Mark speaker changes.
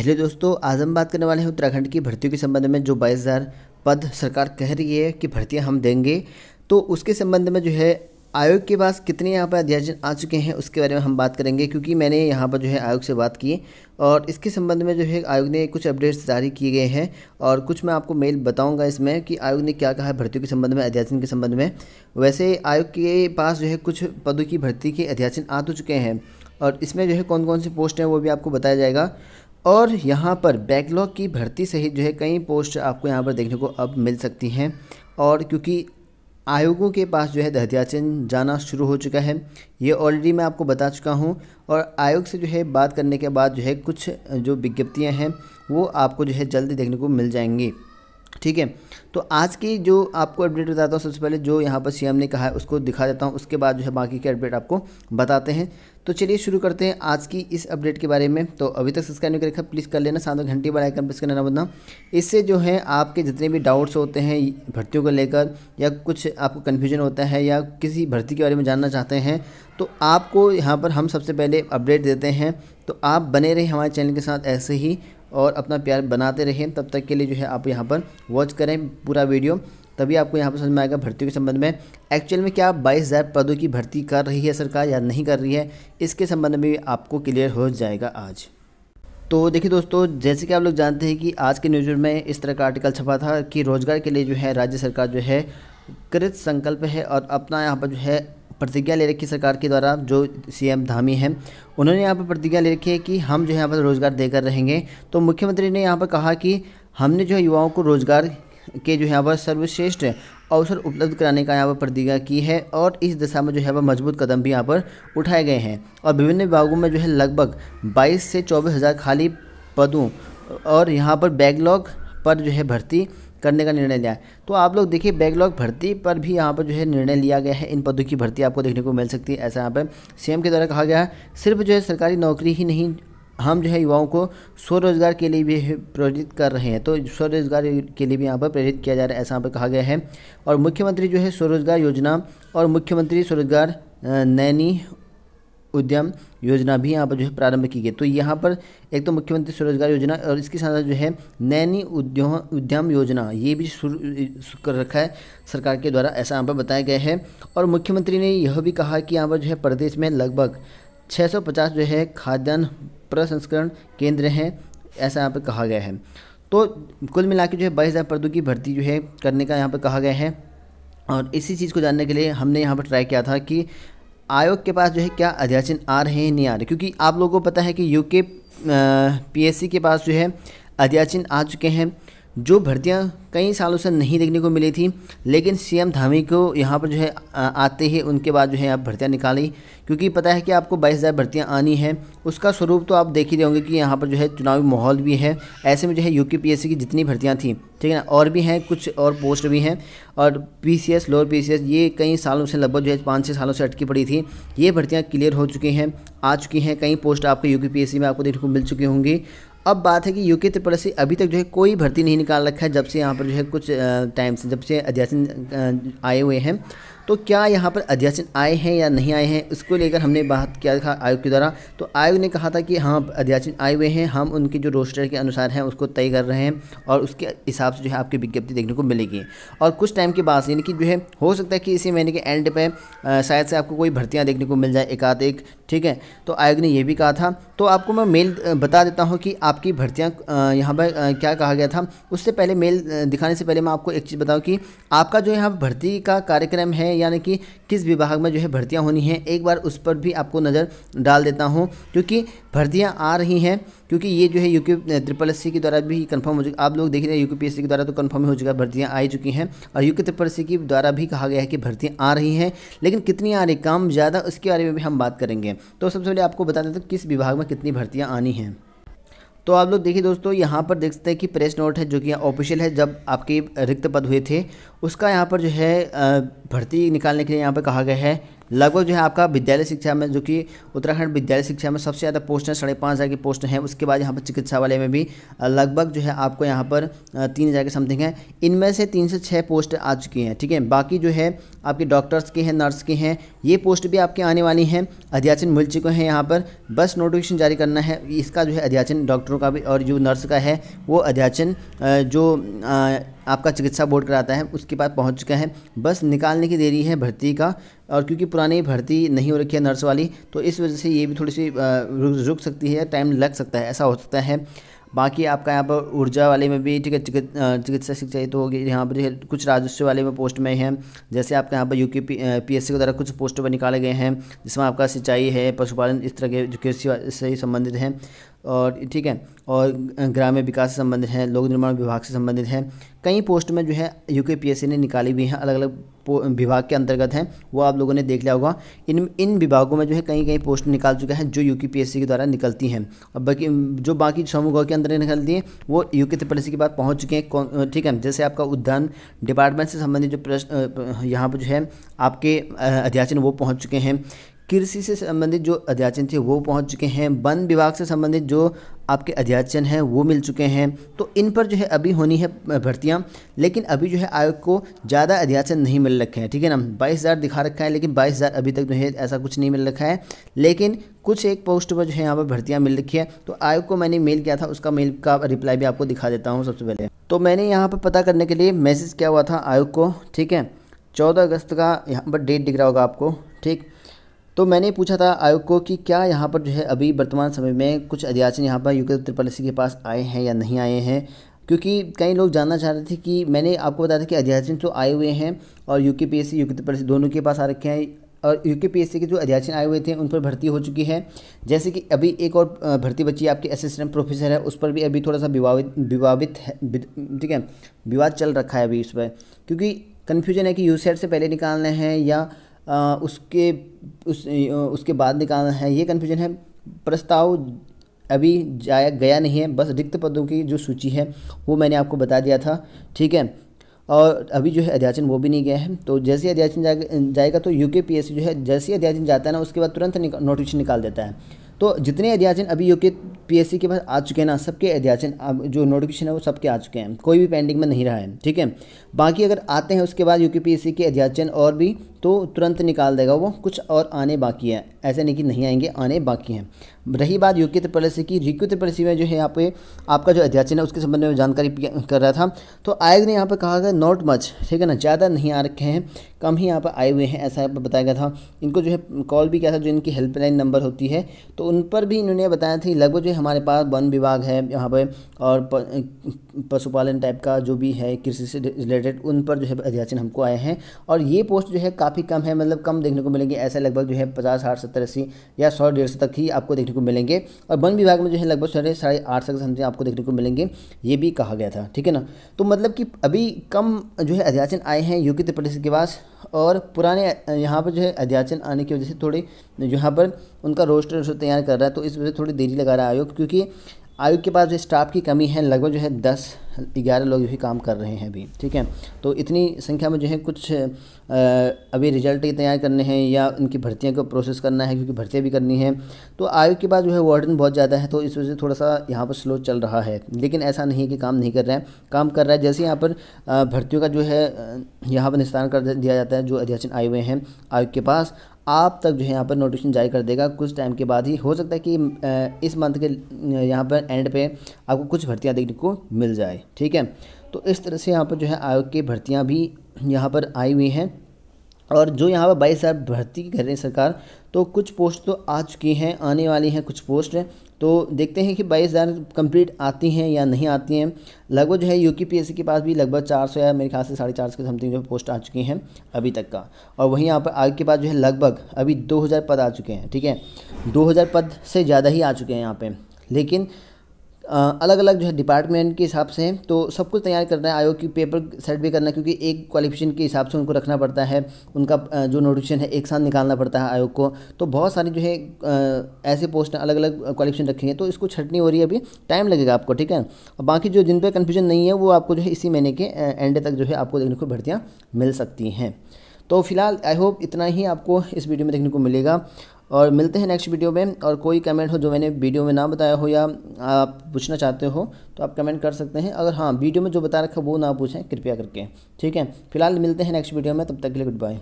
Speaker 1: पहले दोस्तों आज हम बात करने वाले हैं उत्तराखंड की भर्तियों के संबंध में जो बाईस हज़ार पद सरकार कह रही है कि भर्तियां हम देंगे तो उसके संबंध में जो है आयोग के पास कितने यहाँ पर अध्याचन आ चुके हैं उसके बारे में हम बात करेंगे क्योंकि मैंने यहाँ पर जो है आयोग से बात की और इसके संबंध में जो है आयोग ने कुछ अपडेट्स जारी किए गए हैं और कुछ मैं आपको मेल बताऊंगा इसमें कि आयोग ने क्या कहा है भर्तियों के संबंध में अध्याचन के संबंध में वैसे आयोग के पास जो है कुछ पदों की भर्ती के अध्याचन आ तो चुके हैं और इसमें जो है कौन कौन सी पोस्ट हैं वो भी आपको बताया जाएगा और यहाँ पर बैकलॉग की भर्ती सहित जो है कई पोस्ट आपको यहाँ पर देखने को अब मिल सकती हैं और क्योंकि आयोगों के पास जो है अध्याचन जाना शुरू हो चुका है ये ऑलरेडी मैं आपको बता चुका हूँ और आयोग से जो है बात करने के बाद जो है कुछ जो विज्ञप्तियाँ हैं वो आपको जो है जल्दी देखने को मिल जाएंगी ठीक है तो आज की जो आपको अपडेट बताता हूँ सबसे पहले जो यहाँ पर सीएम ने कहा है उसको दिखा देता हूँ उसके बाद जो है बाकी के अपडेट आपको बताते हैं तो चलिए शुरू करते हैं आज की इस अपडेट के बारे में तो अभी तक सब्सक्राइब नहीं कर रखा प्लीज़ कर लेना साथ घंटी वाला आइकन प्रेस करना ना बदना इससे जो है आपके जितने भी डाउट्स होते हैं भर्तियों को लेकर या कुछ आपको कन्फ्यूजन होता है या किसी भर्ती के बारे में जानना चाहते हैं तो आपको यहाँ पर हम सबसे पहले अपडेट देते हैं तो आप बने रहे हमारे चैनल के साथ ऐसे ही और अपना प्यार बनाते रहें तब तक के लिए जो है आप यहाँ पर वॉच करें पूरा वीडियो तभी आपको यहाँ पर समझ में आएगा भर्ती के संबंध में एक्चुअल में क्या बाईस हज़ार पदों की भर्ती कर रही है सरकार या नहीं कर रही है इसके संबंध में भी आपको क्लियर हो जाएगा आज तो देखिए दोस्तों जैसे कि आप लोग जानते हैं कि आज के न्यूज़ में इस तरह का आर्टिकल छपा था कि रोज़गार के लिए जो है राज्य सरकार जो है कृत संकल्प है और अपना यहाँ पर जो है प्रतिज्ञा ले रखी सरकार के द्वारा जो सीएम धामी हैं उन्होंने यहाँ पर प्रतिज्ञा ले रखी है कि हम जो है यहाँ पर रोज़गार देकर रहेंगे तो मुख्यमंत्री ने यहाँ पर कहा कि हमने जो है युवाओं को रोज़गार के जो यहाँ पर सर्वश्रेष्ठ अवसर उपलब्ध कराने का यहाँ पर प्रतिज्ञा की है और इस दिशा में जो है वह मजबूत कदम भी यहाँ पर उठाए गए हैं और विभिन्न विभागों में जो है लगभग 22 से चौबीस हज़ार खाली पदों और यहाँ पर बैकलॉग पर जो है भर्ती करने का निर्णय लिया है तो आप लोग देखिए बैकलॉग भर्ती पर भी यहाँ पर जो है निर्णय लिया गया है इन पदों की भर्ती आपको देखने को मिल सकती है ऐसा यहाँ पर सीएम के द्वारा कहा गया है सिर्फ जो है सरकारी नौकरी ही नहीं हम जो है युवाओं को स्वरोजगार के लिए भी प्रेरित कर रहे हैं तो स्वरोजगार के लिए भी यहाँ पर प्रेरित किया जा रहा है ऐसा यहाँ पर कहा गया है और मुख्यमंत्री जो है स्वरोजगार योजना और मुख्यमंत्री स्वरोजगार नैनी उद्यम योजना भी यहाँ पर जो है प्रारंभ की गई तो यहाँ पर एक तो मुख्यमंत्री स्वरोजगार योजना और इसके साथ साथ जो है नैनी उद्योग उद्यम योजना ये भी शुरू कर रखा है सरकार के द्वारा ऐसा यहाँ पर बताया गया है और मुख्यमंत्री ने यह भी कहा कि यहाँ पर जो है प्रदेश में लगभग 650 जो है खाद्यान्न प्रसंस्करण केंद्र हैं ऐसा यहाँ पर कहा गया है तो कुल मिला जो है बाईस हज़ार पदों की भर्ती जो है करने का यहाँ पर कहा गया है और इसी चीज़ को जानने के लिए हमने यहाँ पर ट्राई किया था कि आयोग के पास जो है क्या अध्याचन आ रहे हैं नहीं आ रहे क्योंकि आप लोगों को पता है कि यूके पीएससी के पास जो है अध्याचन आ चुके हैं जो भर्तियां कई सालों से नहीं देखने को मिली थी लेकिन सीएम धामी को यहाँ पर जो है आते ही उनके बाद जो है आप भर्तियां निकाली क्योंकि पता है कि आपको बाईस हज़ार भर्तियाँ आनी है उसका स्वरूप तो आप देख ही देंगे कि यहाँ पर जो है चुनावी माहौल भी है ऐसे में जो है यू की जितनी भर्तियाँ थी ठीक है ना और भी हैं कुछ और पोस्ट भी हैं और P C S lower P C S ये कई सालों से लगभग जो है पाँच छः सालों से अटकी पड़ी थी ये भर्तियाँ क्लियर हो चुकी हैं आ चुकी हैं कई पोस्ट आपको यू में आपको देखने को मिल चुकी होंगी अब बात है कि यूके त्रिपुरा से अभी तक जो है कोई भर्ती नहीं निकाल रखा है जब से यहाँ पर जो है कुछ टाइम से जब से अध्यासन आए हुए हैं तो क्या यहाँ पर अध्यासन आए हैं या नहीं आए हैं उसको लेकर हमने बात किया था आयोग के द्वारा तो आयोग ने कहा था कि हाँ अध्यासन आए हुए हैं हम उनके जो रोस्टर के अनुसार हैं उसको तय कर रहे हैं और उसके हिसाब से जो है आपकी विज्ञप्ति देखने को मिलेगी और कुछ टाइम के बाद यानी कि जो है हो सकता है कि इसी महीने के एंड पे शायद से आपको कोई भर्तियाँ देखने को मिल जाए एक आध एक ठीक है तो आयोग ने यह भी कहा था तो आपको मैं मेल बता देता हूँ कि आपकी भर्तियाँ यहाँ पर क्या कहा गया था उससे पहले मेल दिखाने से पहले मैं आपको एक चीज़ बताऊँ कि आपका जो यहाँ भर्ती का कार्यक्रम है यानी कि किस विभाग में जो है भर्तियाँ होनी है एक बार उस पर भी आपको नज़र डाल देता हूँ क्योंकि भर्तियाँ आ रही हैं क्योंकि ये जो है यू ट्रिपल एस के द्वारा भी कन्फर्म हो चुका आप लोग देख रहे हैं पी के द्वारा तो कन्फर्म हो चुका है भर्तियाँ आ चुकी हैं और यूके ट्रिपल एस के द्वारा भी कहा गया है कि भर्तियाँ आ रही हैं लेकिन कितनी आ रही काम ज़्यादा उसके बारे में भी हम बात करेंगे तो सबसे पहले आपको बता देते तो किस विभाग में कितनी भर्तियाँ आनी हैं तो आप लोग देखिए दोस्तों यहाँ पर देख सकते हैं कि प्रेस नोट है जो कि ऑफिशियल है जब आपके रिक्त पद हुए थे उसका यहाँ पर जो है भर्ती निकालने के लिए यहाँ पर कहा गया है लगभग जो है आपका विद्यालय शिक्षा में जो कि उत्तराखंड विद्यालय शिक्षा में सबसे ज़्यादा पोस्ट है साढ़े पाँच हज़ार की पोस्ट है उसके बाद यहाँ पर चिकित्सा वाले में भी लगभग जो है आपको यहाँ पर तीन हज़ार के समथिंग है इनमें से तीन से छः पोस्ट आ चुकी हैं ठीक है बाकी जो है आपके डॉक्टर्स के हैं नर्स के हैं ये पोस्ट भी आपके आने वाली हैं अध्याचन मिल चुके हैं यहाँ पर बस नोटिफिकेशन जारी करना है इसका जो है अध्याचन डॉक्टरों का भी और जो नर्स का है वो अध्याचन जो आपका चिकित्सा बोर्ड कराता है उसके बाद पहुँच चुका है बस निकालने की देरी है भर्ती का और क्योंकि पुरानी भर्ती नहीं हो रखी है नर्स वाली तो इस वजह से ये भी थोड़ी सी रुक सकती है टाइम लग सकता है ऐसा हो सकता है बाकी आपका यहाँ पर ऊर्जा वाले में भी ठीक है चिकित्सा शिक्षा तो होगी यहाँ पर कुछ राजस्व वाले में पोस्ट में है जैसे आपका यहाँ पर यू के पी पी के द्वारा कुछ पोस्टों पर निकाले गए हैं जिसमें आपका सिंचाई है पशुपालन इस तरह के कृषि से ही संबंधित हैं और ठीक है और ग्रामीण विकास से संबंधित हैं लोक निर्माण विभाग से संबंधित हैं कई पोस्ट में जो है यू ने निकाली हुई हैं अलग अलग विभाग के अंतर्गत हैं वो आप लोगों ने देख लिया होगा इन इन विभागों में जो है कई कई पोस्ट निकाल चुके हैं जो यू के द्वारा निकलती हैं अब बाकी जो बाकी समूहों के अंदर निकलती हैं वो यू के के बाद पहुँच चुके हैं ठीक है जैसे आपका उद्यान डिपार्टमेंट से संबंधित जो प्रश्न यहाँ पर जो है आपके अध्याचन वो पहुँच चुके हैं कृषि से संबंधित जो अध्याचन थे वो पहुंच चुके हैं वन विभाग से संबंधित जो आपके अध्याचन हैं वो मिल चुके हैं तो इन पर जो है अभी होनी है भर्तियाँ लेकिन अभी जो है आयोग को ज़्यादा अध्याचन नहीं मिल रखे हैं ठीक है ना बाईस हज़ार दिखा रखा है लेकिन बाईस हज़ार अभी तक जो है ऐसा कुछ नहीं मिल रखा है लेकिन कुछ एक पोस्ट पर जो है यहाँ पर भर्तियाँ मिल रखी है तो आयोग को मैंने मेल किया था उसका मेल का रिप्लाई भी आपको दिखा देता हूँ सबसे पहले तो मैंने यहाँ पर पता करने के लिए मैसेज किया हुआ था आयोग को ठीक है चौदह अगस्त का यहाँ पर डेट दिख रहा होगा आपको ठीक तो मैंने पूछा था आयोग को कि क्या यहाँ पर जो है अभी वर्तमान समय में कुछ अध्याचन यहाँ पर युकेश त्रिपालसी के पास आए हैं या नहीं आए हैं क्योंकि कई लोग जानना चाह रहे थे कि मैंने आपको बताया था कि अध्याचन तो आए हुए हैं और यू के पी एस सी त्रिपालसी दोनों के पास आ रखे हैं और यू के पी एस सी के जो अध्याचन आए हुए थे उन पर भर्ती हो चुकी है जैसे कि अभी एक और भर्ती बची आपकी असिस्टेंट प्रोफेसर है उस पर भी अभी थोड़ा सा विवाहित विवादित है ठीक है विवाद चल रखा है अभी इस पर क्योंकि कन्फ्यूजन है कि यू सेट से पहले निकालना है या उसके उस उसके बाद निकालना है ये कन्फ्यूजन है प्रस्ताव अभी जाया गया नहीं है बस रिक्त पदों की जो सूची है वो मैंने आपको बता दिया था ठीक है और अभी जो है अध्याचन वो भी नहीं गया है तो जैसे ही अध्याचन जाएगा जाएगा तो यू के जो है जैसे ही अध्याचन जाता है ना उसके बाद तुरंत नोटिफिकेशन निकाल देता है तो जितने अध्याचन अभी यू के के पास आ चुके हैं ना सबके अध्याचन अब जो नोटिफिकेशन है वो सबके आ चुके हैं कोई भी पेंडिंग में नहीं रहा है ठीक है बाकी अगर आते हैं उसके बाद यू के अध्याचन और भी तो तुरंत निकाल देगा वो कुछ और आने बाकी है ऐसे नहीं कि नहीं आएंगे आने बाकी हैं रही बात योग्य पॉलिसी की युक्त पॉलिसी में जो है यहाँ पे आपका जो अध्याचन है उसके संबंध में जानकारी कर रहा था तो आयोग ने यहाँ पर कहा गया नॉट मच ठीक है ना ज़्यादा नहीं आ रखे हैं कम ही यहाँ पर आए हुए हैं ऐसा यहाँ पर बताया गया था इनको जो है कॉल भी किया था जो इनकी हेल्पलाइन नंबर होती है तो उन पर भी इन्होंने बताया था लगभग जो हमारे पास वन विभाग है यहाँ पर और पशुपालन टाइप का जो भी है कृषि से रिलेटेड उन पर जो है अध्याचन हमको आए हैं और ये पोस्ट जो है काफ़ी कम है मतलब कम देखने को मिलेंगे ऐसे लगभग जो है पचास साठ सत्तर अस्सी या सौ डेढ़ सौ तक ही आपको देखने को मिलेंगे और वन विभाग में जो है लगभग साढ़े साढ़े आठ सौ समथिंग आपको देखने को मिलेंगे ये भी कहा गया था ठीक है ना तो मतलब कि अभी कम जो है अध्याचन आए हैं यूपी उत्तर प्रदेश के पास और पुराने यहाँ पर जो है अध्याचन आने की वजह से थोड़ी यहाँ पर उनका रोस्टर तैयार कर रहा है तो इस वजह से थोड़ी देरी लगा रहा है आयोग क्योंकि आयोग के पास जो स्टाफ की कमी है लगभग जो है दस ग्यारह लोग भी काम कर रहे हैं अभी ठीक है तो इतनी संख्या में जो है कुछ आ, अभी रिजल्ट की तैयार करने हैं या उनकी भर्तियाँ को प्रोसेस करना है क्योंकि भर्तियाँ भी करनी है तो आयोग के पास जो है वार्डन बहुत ज़्यादा है तो इस वजह से थोड़ा सा यहाँ पर स्लो चल रहा है लेकिन ऐसा नहीं है कि काम नहीं कर रहा है काम कर रहा है जैसे यहाँ पर भर्तियों का जो है यहाँ पर निस्तारण कर दिया जाता है जो अध्यक्ष आए हुए हैं आयोग के पास आप तक जो है यहाँ पर नोटिफिकेशन जारी कर देगा कुछ टाइम के बाद ही हो सकता है कि इस मंथ के यहाँ पर एंड पे आपको कुछ भर्तियाँ देखने को मिल जाए ठीक है तो इस तरह से यहाँ पर जो है आयोग की भर्तियाँ भी यहाँ पर आई हुई हैं और जो यहाँ पर बाईस हज़ार भर्ती कर रही है सरकार तो कुछ पोस्ट तो आ चुकी हैं आने वाली हैं कुछ पोस्ट हैं तो देखते हैं कि बाईस हज़ार कम्प्लीट आती हैं या नहीं आती हैं लगभग जो है यू के पास भी लगभग चार सौ या मेरे ख्याल से साढ़े चार सौ के समथिंग जो पोस्ट आ चुकी हैं अभी तक का और वहीं यहाँ पर आगे के पास जो है लगभग अभी दो हज़ार पद आ चुके हैं ठीक है दो हज़ार पद से ज़्यादा ही आ चुके हैं यहाँ पर लेकिन अलग अलग जो है डिपार्टमेंट के हिसाब से तो सब कुछ तैयार करना है आयोग की पेपर सेट भी करना है क्योंकि एक क्वालिफिकेशन के हिसाब से उनको रखना पड़ता है उनका जो नोटिफिकेशन है एक साथ निकालना पड़ता है आयोग को तो बहुत सारी जो है ऐसे पोस्ट अलग अलग क्वालिफिकेशन रखी हैं तो इसको छटनी हो रही है अभी टाइम लगेगा आपको ठीक है और बाकी जो जिन पर कन्फ्यूजन नहीं है वो आपको जो है इसी महीने के एंड तक जो है आपको देखने को भर्तियाँ मिल सकती हैं तो फिलहाल आई होप इतना ही आपको इस वीडियो में देखने को मिलेगा और मिलते हैं नेक्स्ट वीडियो में और कोई कमेंट हो जो मैंने वीडियो में ना बताया हो या आप पूछना चाहते हो तो आप कमेंट कर सकते हैं अगर हाँ वीडियो में जो बता रखा वो ना पूछें कृपया करके ठीक है फिलहाल मिलते हैं नेक्स्ट वीडियो में तब तक के लिए गुड बाय